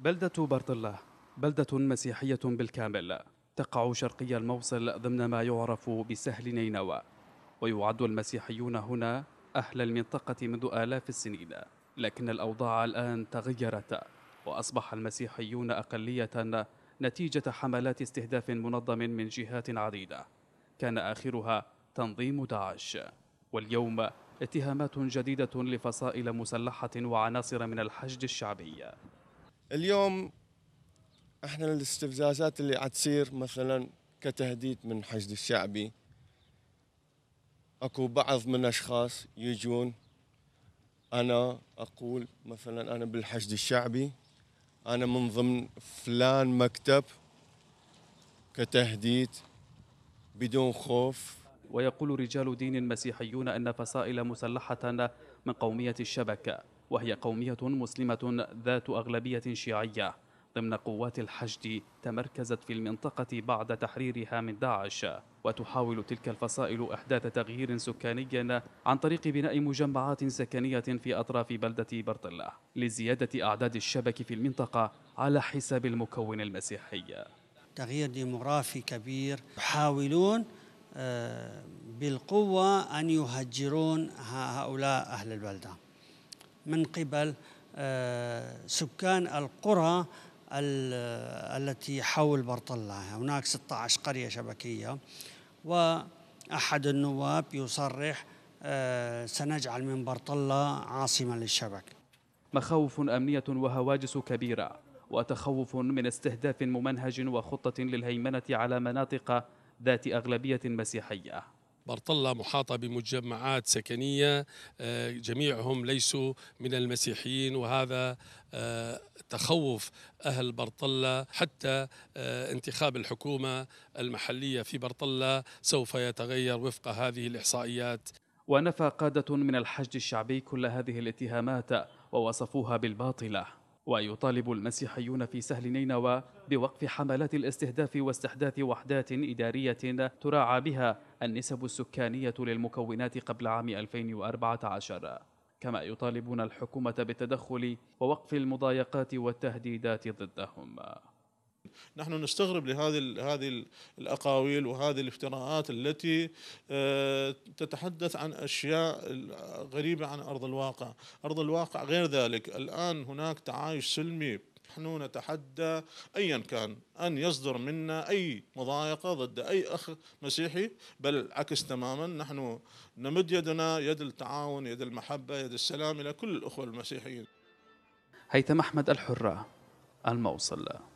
بلدة برطلة بلدة مسيحية بالكامل تقع شرقي الموصل ضمن ما يعرف بسهل نينوى ويعد المسيحيون هنا أهل المنطقة منذ آلاف السنين لكن الأوضاع الآن تغيرت وأصبح المسيحيون أقلية نتيجة حملات استهداف منظم من جهات عديدة كان آخرها تنظيم داعش واليوم اتهامات جديدة لفصائل مسلحة وعناصر من الحشد الشعبي اليوم احنا الاستفزازات اللي عاد تصير مثلا كتهديد من حشد الشعبي اكو بعض من الاشخاص يجون انا اقول مثلا انا بالحشد الشعبي انا من ضمن فلان مكتب كتهديد بدون خوف ويقول رجال دين مسيحيون ان فصائل مسلحه من قوميه الشبكه وهي قومية مسلمة ذات أغلبية شيعية ضمن قوات الحشد تمركزت في المنطقة بعد تحريرها من داعش وتحاول تلك الفصائل إحداث تغيير سكاني عن طريق بناء مجمعات سكنية في أطراف بلدة برطلة لزيادة أعداد الشبك في المنطقة على حساب المكون المسيحي تغيير ديموغرافي كبير يحاولون آه، بالقوة أن يهجرون هؤلاء أهل البلدة من قبل آه، سكان القرى التي حول برطلة هناك 16 قرية شبكية وأحد النواب يصرح آه، سنجعل من برطلة عاصمة للشبك مخاوف أمنية وهواجس كبيرة وتخوف من استهداف ممنهج وخطة للهيمنة على مناطق ذات أغلبية مسيحية برطلة محاطة بمجمعات سكنية آه، جميعهم ليسوا من المسيحيين وهذا آه، تخوف أهل برطلة حتى آه، انتخاب الحكومة المحلية في برطلة سوف يتغير وفق هذه الإحصائيات ونفى قادة من الحشد الشعبي كل هذه الاتهامات ووصفوها بالباطلة ويطالب المسيحيون في سهل نينوى بوقف حملات الاستهداف واستحداث وحدات إدارية تراعى بها النسب السكانية للمكونات قبل عام 2014 كما يطالبون الحكومة بالتدخل ووقف المضايقات والتهديدات ضدهم نحن نستغرب لهذه هذه الاقاويل وهذه الافتراءات التي آه، تتحدث عن اشياء غريبه عن ارض الواقع، ارض الواقع غير ذلك، الان هناك تعايش سلمي نحن نتحدى ايا كان ان يصدر منا اي مضايقه ضد اي اخ مسيحي بل العكس تماما نحن نمد يدنا يد التعاون يد المحبه يد السلام الى كل الاخوه المسيحيين هيثم احمد الحره الموصل